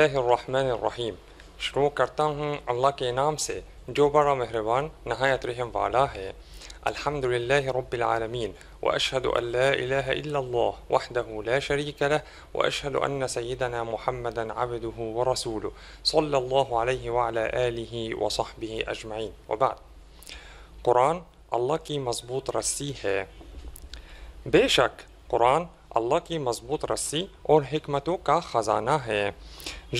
الله الرحمن الرحيم شروع کرتا ہوں اللہ کے نام سے جو بڑا مہربان نہایت رحم والا ہے الحمد لله رب العالمين وأشهد أن لا إله إلا الله وحده لا شريك له وأشهد أن سيدنا محمدا عبده ورسوله صلى الله عليه وعلى آله وصحبه أجمعين وبعد قرآن الله کی مضبوط رسی ہے بے شک قرآن اللہ کی مضبوط رسی اور حکمتوں کا خزانہ ہے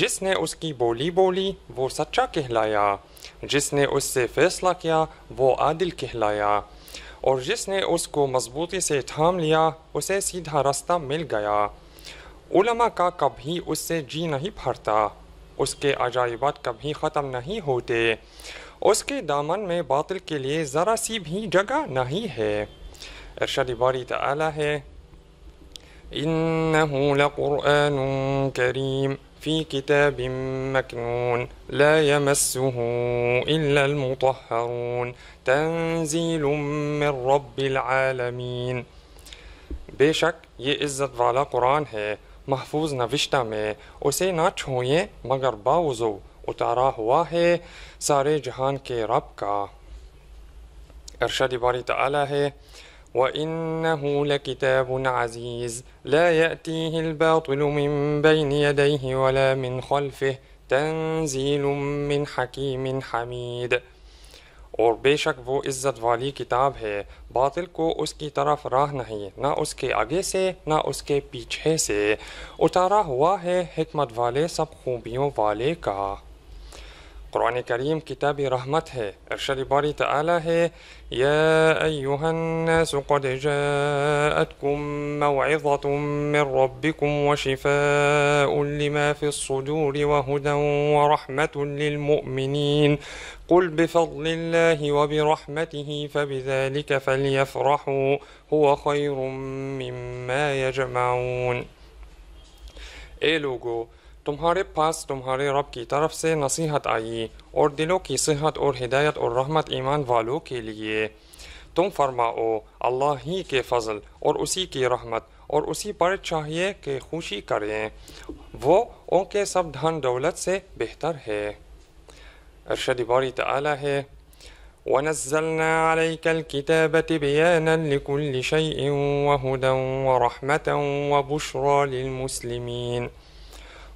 جس نے اس کی بولی بولی وہ سچا کہلایا جس نے اس سے فیصلہ کیا وہ عادل کہلایا اور جس نے اس کو مضبوطی سے تھام لیا اسے سیدھا رستہ مل گیا علماء کا کبھی اس سے جی نہیں پھرتا اس کے عجائبات کبھی ختم نہیں ہوتے اس کے دامن میں باطل کے لیے ذرا سی بھی جگہ نہیں ہے ارشاد باری تعالی ہے إنه لقرآن كريم في كتاب مكنون لا يمسه إلا المطهرون تنزيل من رب العالمين بشك يئزت على قرآن هي محفوظ نفشتا مي وسي ناتشو يه مگر باوزو وتاراه واهي ساري جهان كي ربكا ارشاد باري تعالى هي, وإنه لكتاب عزيز لا يأتيه الباطل من بين يديه ولا من خلفه تنزيل من حكيم حميد اور بے شک وہ عزت والی کتاب ہے باطل کو اس کی طرف راہ نہیں نہ اس کے آگے سے نہ اس کے پیچھے سے اتارا ہوا ہے حکمت والے سب خوبیوں والے کا قرآن كريم كتاب رحمت है ارشاد باری تعالی है يا أيها الناس قد جاءتكم موعظة من ربكم وشفاء لما في الصدور وهدى ورحمة للمؤمنين قل بفضل الله وبرحمته فبذلك فليفرحوا هو خير مما يجمعون ايه لوجو تمہارے پاس تمہارے رب کی طرف سے نصیحت آئی اور دلوں کی صحت اور ہدایت اور رحمت ایمان والوں کے لیے تم فرماؤ اللہ ہی کے فضل اور اسی کی رحمت اور اسی پر چاہیے کہ خوشی کریں وہ ان کے سب دھن دولت سے بہتر ہے ارشد باری تعالی ہے وَنَزَّلْنَا عَلَيْكَ الْكِتَابَ تِبْيَانًا لِكُلِّ شَيْءٍ وَهُدًا وَرَحْمَةً وَبُشْرَى لِلْمُسْلِمِينَ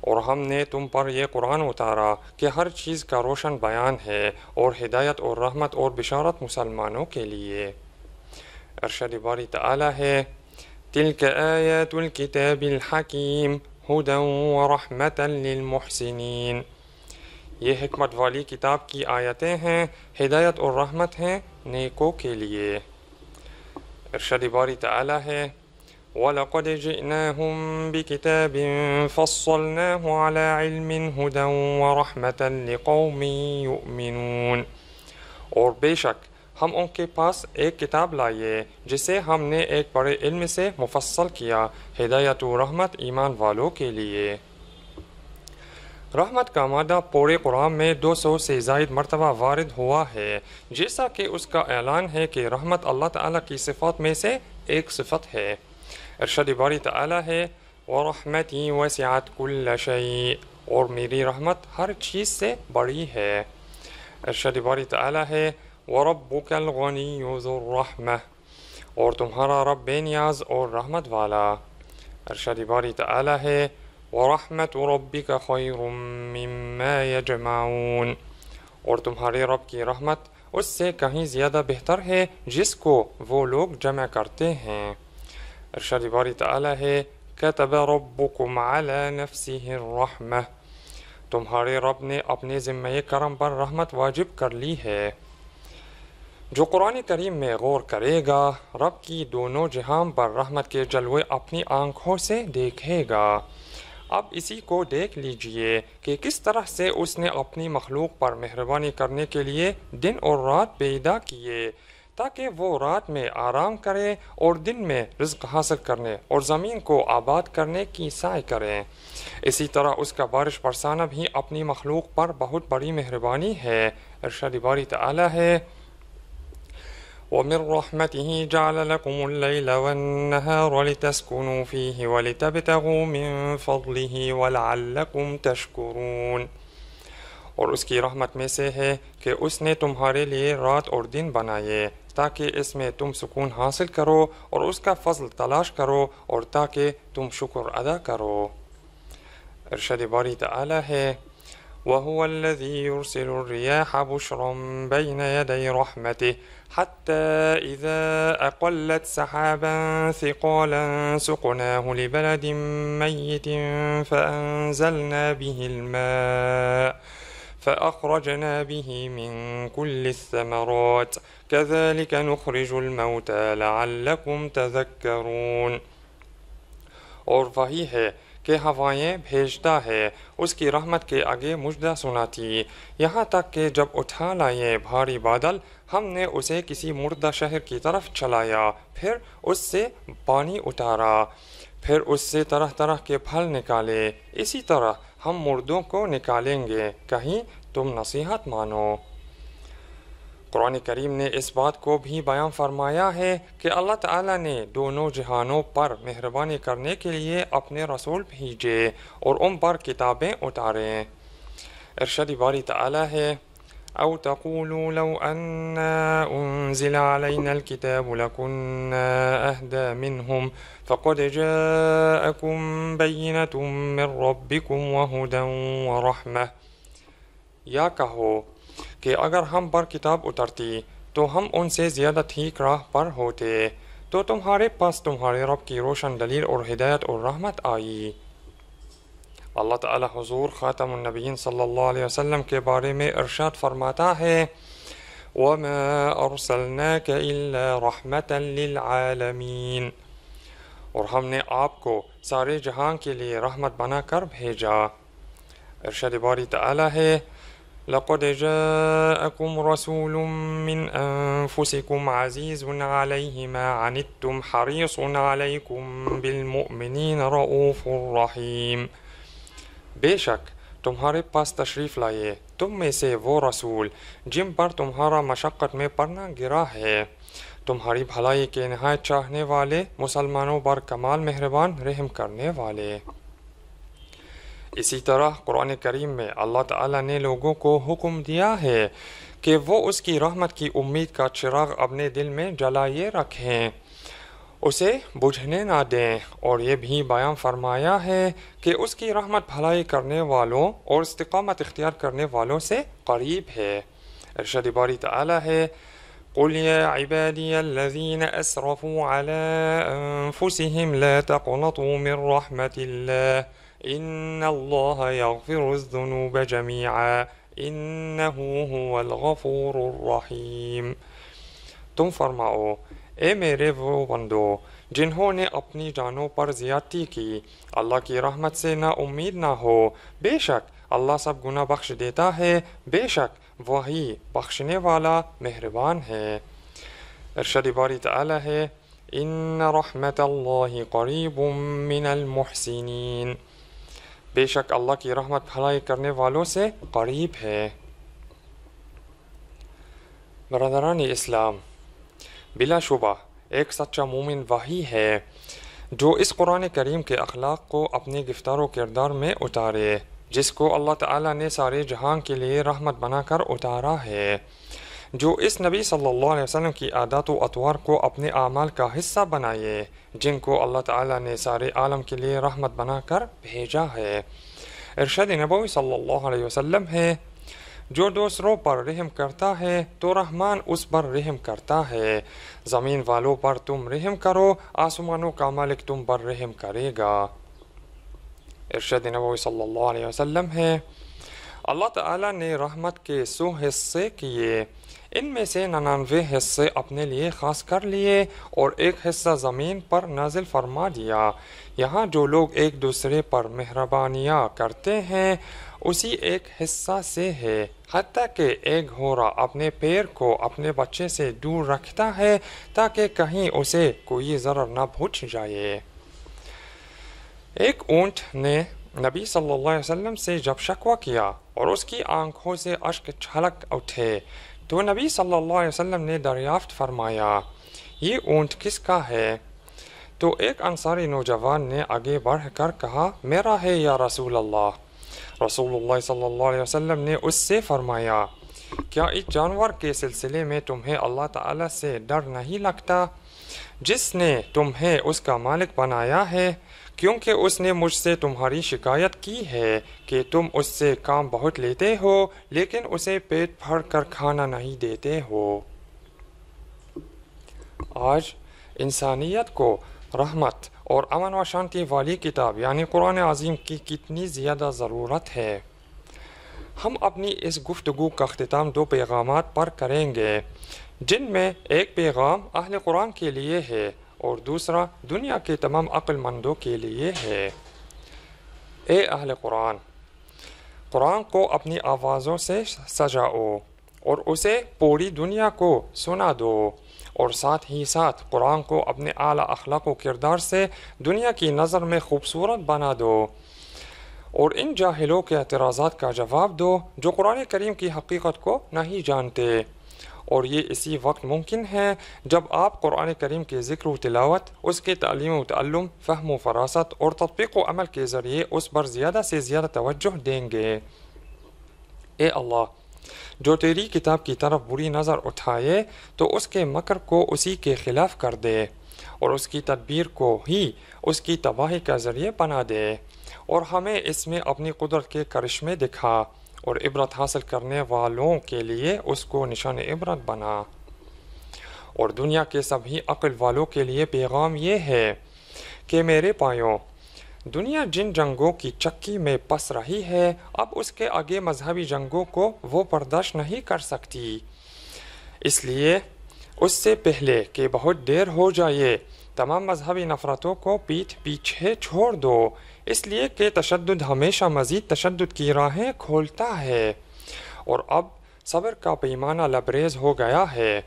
اور ہم نے تم پر یہ قرآن اتارا کہ ہر چیز کا روشن بیان ہے اور ہدایت اور رحمت اور بشارت مسلمانوں کے لیے ارشد باری تعالی ہے آیات الکتاب الحکیم ہوں ورحمتا للمحسنین یہ حکمت والی کتاب کی آیتیں ہیں ہدایت اور رحمت ہیں نیکوں کے لیے ارشد باری تعالی ہے اور بے شک ہم ان کے پاس ایک کتاب لائیے جسے ہم نے ایک بڑے علم سے مفصل کیا ہدایت و رحمت ایمان والوں کے لیے رحمت کا مادہ پورے قرآن میں دو سو سے زائد مرتبہ وارد ہوا ہے جیسا کہ اس کا اعلان ہے کہ رحمت اللہ تعالیٰ کی صفات میں سے ایک صفت ہے ارشاد باری تعالی ہے وہ رحمت یوں و سیات کلشعی اور میری رحمت ہر چیز سے بڑی ہے ارشاد باری تعالی ہے وربک الغنی ذو الرحمہ اور تمہارا رب بے نیاز اور رحمت والا ارشاد باری تعالی ہے ورحمت ربک خیر مما یجمعون اور تمہارے رب کی رحمت اس سے کہیں زیادہ بہتر ہے جس کو وہ لوگ جمع کرتے ہیں ارشاد باری تعالی ہے الرحمہ تمہارے رب نے اپنے ذمہ کرم پر رحمت واجب کر لی ہے جو قرآن کریم میں غور کرے گا رب کی دونوں جہاں پر رحمت کے جلوے اپنی آنکھوں سے دیکھے گا اب اسی کو دیکھ لیجئے کہ کس طرح سے اس نے اپنی مخلوق پر مہربانی کرنے کے لیے دن اور رات پیدا کیے تاکہ وہ رات میں آرام کریں اور دن میں رزق حاصل کرنے اور زمین کو آباد کرنے کی سائے کریں اسی طرح اس کا بارش برسانا بھی اپنی مخلوق پر بہت بڑی مہربانی ہے ارشاد باری تعالی ہے ومن رحمته جعل لكم الليل والنهار لتسكنوا فيه ولتبتغوا من فضله ولعلكم تشكرون اور اس کی رحمت میں سے ہے کہ اس نے تمہارے لیے رات اور دن بنائے ताकि इसमें तुम حاصل हासिल اور اس کا فضل تلاش کرو اور ताकि तुम शुक्र ادا کرو ارشاد बारी तला है وهو الذي يرسل الرياح بشرا بين يدي رحمته حتى إذا أقلت سحابا ثقالا سقناه لبلد ميت فأنزلنا به الماء فأخرجنا به من كل الثمرات كذلك نخرج الموتى لعلكم تذكرون اور وہی ہے کہ ہوائیں بھیجتا ہے اس کی رحمت کے آگے مجدہ سناتی یہاں تک کہ جب اٹھا لائے بھاری بادل ہم نے اسے کسی مردہ شہر کی طرف چلایا پھر اس سے پانی اتارا پھر اس سے طرح طرح کے پھل نکالے اسی طرح ہم مردوں کو نکالیں گے کہیں تم نصیحت مانو قرآن کریم نے اس بات کو بھی بیان فرمایا ہے کہ اللہ تعالیٰ نے دونوں جہانوں پر مہربانی کرنے کے لیے اپنے رسول بھیجے اور ان پر کتابیں اتاریں ارشد باری تعالیٰ ہے أو تقولوا لو أن أنزل علينا الكتاب لكنا أهدى منهم فقد جاءكم بينة من ربكم وهدى ورحمة يا كهو كي أجر هم بر كتاب أترتي تو هم أنسي زيادة هيك راه بر هوتي تو تمهاري پاس تمهاري رب كي روشن دليل اور هدايات اور رحمة آيي اللہ تعالی حضور خاتم النبیین صلی اللہ علیہ وسلم کے بارے میں ارشاد فرماتا ہے وما ارسلناك الا رَحْمَةً لِلْعَالَمِينَ اور ہم نے آپ کو سارے جہان کے لیے رحمت بنا کر بھیجا ارشاد باری تعالی ہے لقد جاءكم رسول من انفسكم عزيز عليه ما عنتم حريص عليكم بالمؤمنين رؤوف رحيم بے شک تمہارے پاس تشریف لائے تم میں سے وہ رسول جم پر تمہارا مشقت میں پڑنا گرا ہے تمہاری بھلائی کے نہایت چاہنے والے مسلمانوں پر کمال مہربان رحم کرنے والے اسی طرح قرآن کریم میں اللہ تعالیٰ نے لوگوں کو حکم دیا ہے کہ وہ اس کی رحمت کی امید کا چراغ اپنے دل میں جلائے رکھیں اسے بجھنے نہ دیں اور یہ بھی بیان فرمایا ہے کہ اس کی رحمت بھلائی کرنے والوں اور استقامت اختیار کرنے والوں سے قریب ہے ارشد باری تعالی ہے قل يا عبادي الذين على لا تقنطوا من رحمة الله الله يغفر الذنوب جميعا بے هو الغفور الرحیم تم فرماؤ اے میرے وہ بندو جنہوں نے اپنی جانوں پر زیادتی کی اللہ کی رحمت سے نہ امید نہ ہو بے شک اللہ سب گناہ بخش دیتا ہے بے شک وہی بخشنے والا مہربان ہے ارشد باری ہے ان رحمت اللہ قریب من المحسنین بے شک اللہ کی رحمت بھلائی کرنے والوں سے قریب ہے برادران اسلام بلا شبہ ایک سچا مومن وہی ہے جو اس قرآن کریم کے اخلاق کو اپنے و کردار میں اتارے جس کو اللہ تعالیٰ نے سارے جہان کے لیے رحمت بنا کر اتارا ہے جو اس نبی صلی اللہ علیہ وسلم کی عادات و اطوار کو اپنے اعمال کا حصہ بنائے جن کو اللہ تعالیٰ نے سارے عالم کے لیے رحمت بنا کر بھیجا ہے ارشد نبوی صلی اللہ علیہ وسلم ہے جو دوسروں پر رحم کرتا ہے تو رحمان اس پر رحم کرتا ہے زمین والوں پر پر تم تم رحم رحم کرو آسمانوں کا مالک کرے گا ارشد نبوی صلی اللہ علیہ وسلم ہے اللہ تعالی نے رحمت کے سو حصے کیے ان میں سے ننانوے حصے اپنے لیے خاص کر لیے اور ایک حصہ زمین پر نازل فرما دیا یہاں جو لوگ ایک دوسرے پر مہربانیاں کرتے ہیں اسی ایک حصہ سے ہے حتیٰ کہ ایک گھوڑا اپنے پیر کو اپنے بچے سے دور رکھتا ہے تاکہ کہیں اسے کوئی ضرر نہ پہنچ جائے ایک اونٹ نے نبی صلی اللہ علیہ وسلم سے جب شکوہ کیا اور اس کی آنکھوں سے اشک چھلک اٹھے تو نبی صلی اللہ علیہ وسلم نے دریافت فرمایا یہ اونٹ کس کا ہے تو ایک انصاری نوجوان نے آگے بڑھ کر کہا میرا ہے یا رسول اللہ رسول اللہ صلی اللہ علیہ وسلم نے اس سے فرمایا کیا اس جانور کے سلسلے میں تمہیں اللہ تعالیٰ سے ڈر نہیں لگتا جس نے تمہیں اس کا مالک بنایا ہے کیونکہ اس نے مجھ سے تمہاری شکایت کی ہے کہ تم اس سے کام بہت لیتے ہو لیکن اسے پیٹ بھر کر کھانا نہیں دیتے ہو آج انسانیت کو رحمت اور امن و شانتی والی کتاب یعنی قرآن عظیم کی کتنی زیادہ ضرورت ہے ہم اپنی اس گفتگو کا اختتام دو پیغامات پر کریں گے جن میں ایک پیغام اہل قرآن کے لیے ہے اور دوسرا دنیا کے تمام عقل مندوں کے لیے ہے اے اہل قرآن قرآن کو اپنی آوازوں سے سجاؤ اور اسے پوری دنیا کو سنا دو اور ساتھ ہی ساتھ قرآن کو اپنے اعلیٰ اخلاق و کردار سے دنیا کی نظر میں خوبصورت بنا دو اور ان جاہلوں کے اعتراضات کا جواب دو جو قرآن کریم کی حقیقت کو نہیں جانتے اور یہ اسی وقت ممکن ہے جب آپ قرآن کریم کے ذکر و تلاوت اس کے تعلیم و تعلم فہم و فراست اور تطبیق و عمل کے ذریعے اس پر زیادہ سے زیادہ توجہ دیں گے اے اللہ جو تیری کتاب کی طرف بری نظر اٹھائے تو اس کے مکر کو اسی کے خلاف کر دے اور اس کی تدبیر کو ہی اس کی تباہی کا ذریعہ بنا دے اور ہمیں اس میں اپنی قدرت کے کرشمے دکھا اور عبرت حاصل کرنے والوں کے لیے اس کو نشان عبرت بنا اور دنیا کے سبھی عقل والوں کے لیے پیغام یہ ہے کہ میرے پایوں دنیا جن جنگوں کی چکی میں پس رہی ہے اب اس کے آگے مذہبی جنگوں کو وہ برداشت نہیں کر سکتی اس لیے اس سے پہلے کہ بہت دیر ہو جائے تمام مذہبی نفرتوں کو پیٹھ پیچھے چھوڑ دو اس لیے کہ تشدد ہمیشہ مزید تشدد کی راہیں کھولتا ہے اور اب صبر کا پیمانہ لبریز ہو گیا ہے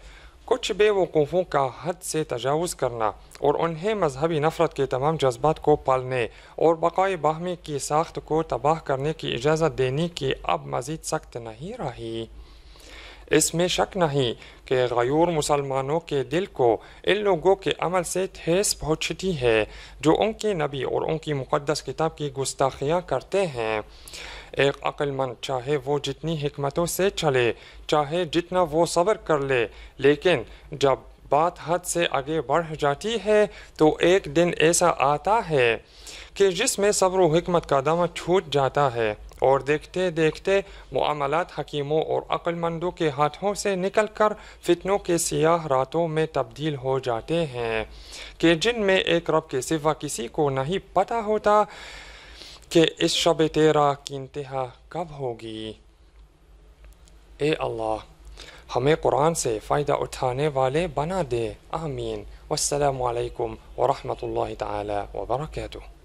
کچھ بے وقوفوں کا حد سے تجاوز کرنا اور انہیں مذہبی نفرت کے تمام جذبات کو پالنے اور بقائے باہمی کی ساخت کو تباہ کرنے کی اجازت دینے کی اب مزید سخت نہیں رہی اس میں شک نہیں کہ غیور مسلمانوں کے دل کو ان لوگوں کے عمل سے ٹھیس پہنچتی ہے جو ان کے نبی اور ان کی مقدس کتاب کی گستاخیاں کرتے ہیں ایک عقل مند چاہے وہ جتنی حکمتوں سے چلے چاہے جتنا وہ صبر کر لے لیکن جب بات حد سے آگے بڑھ جاتی ہے تو ایک دن ایسا آتا ہے کہ جس میں صبر و حکمت کا دم چھوٹ جاتا ہے اور دیکھتے دیکھتے معاملات حکیموں اور عقل مندوں کے ہاتھوں سے نکل کر فتنوں کے سیاہ راتوں میں تبدیل ہو جاتے ہیں کہ جن میں ایک رب کے سوا کسی کو نہیں پتہ ہوتا کہ اس شب تیرا کی انتہا کب ہوگی اے اللہ ہمیں قرآن سے فائدہ اٹھانے والے بنا دے آمین والسلام علیکم ورحمۃ اللہ تعالی وبرکاتہ